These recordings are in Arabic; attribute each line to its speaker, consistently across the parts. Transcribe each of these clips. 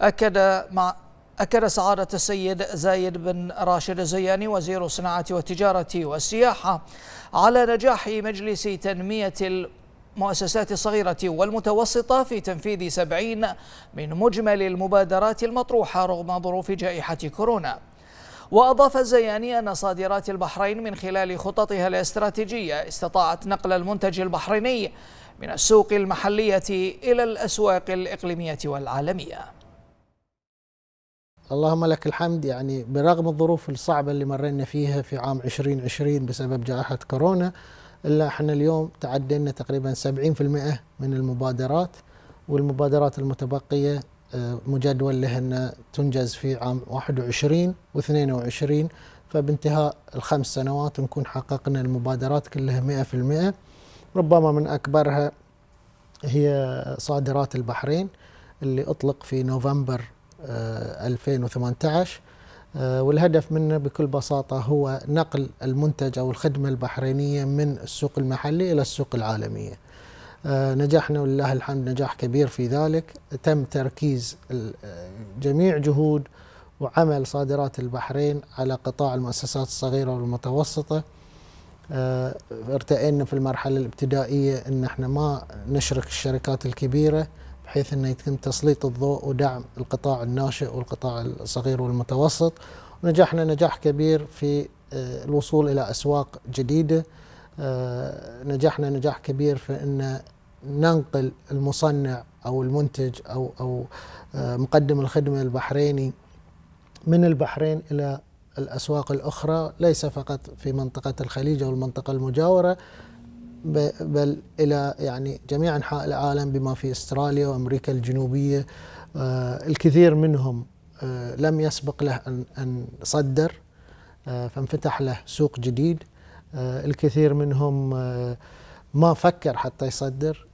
Speaker 1: أكد مع أكد سعادة السيد زايد بن راشد الزياني وزير الصناعة والتجارة والسياحة على نجاح مجلس تنمية المؤسسات الصغيرة والمتوسطة في تنفيذ سبعين من مجمل المبادرات المطروحة رغم ظروف جائحة كورونا وأضاف الزياني أن صادرات البحرين من خلال خططها الاستراتيجية استطاعت نقل المنتج البحريني من السوق المحلية إلى الأسواق الإقليمية والعالمية
Speaker 2: اللهم لك الحمد يعني برغم الظروف الصعبة اللي مرينا فيها في عام 2020 بسبب جائحة كورونا إلا احنا اليوم تعدينا تقريبا 70% من المبادرات والمبادرات المتبقية آه، مجدول لها أن تنجز في عام 21 و 22 فبانتهاء الخمس سنوات نكون حققنا المبادرات كلها 100% ربما من أكبرها هي صادرات البحرين اللي أطلق في نوفمبر 2018 آه، آه، والهدف منه بكل بساطة هو نقل المنتج أو الخدمة البحرينية من السوق المحلي إلى السوق العالمية آه، نجحنا ولله الحمد نجاح كبير في ذلك تم تركيز جميع جهود وعمل صادرات البحرين على قطاع المؤسسات الصغيرة والمتوسطة ارتئينا في المرحلة الابتدائية أن احنا ما نشرك الشركات الكبيرة بحيث انه يتم تسليط الضوء ودعم القطاع الناشئ والقطاع الصغير والمتوسط ونجحنا نجاح كبير في آه، الوصول الى اسواق جديده آه، نجحنا نجاح كبير في ان ننقل المصنع او المنتج او او آه، مقدم الخدمه البحريني من البحرين الى الاسواق الاخرى ليس فقط في منطقه الخليج او المنطقه المجاوره بل الى يعني جميع انحاء العالم بما في استراليا وامريكا الجنوبيه آه، الكثير منهم آه، لم يسبق له ان ان صدر آه، فانفتح له سوق جديد الكثير منهم ما فكر حتى يصدر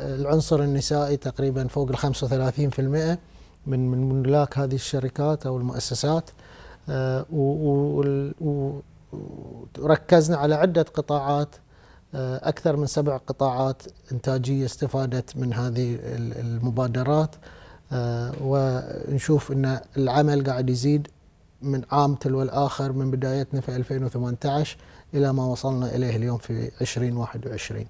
Speaker 2: العنصر النسائي تقريبا فوق ال 35% من من ملاك هذه الشركات او المؤسسات وركزنا على عده قطاعات آه، أكثر من سبع قطاعات إنتاجية استفادت من هذه المبادرات آه، ونشوف أن العمل قاعد يزيد من عام تلو الآخر من بدايتنا في 2018 إلى ما وصلنا إليه اليوم في 2021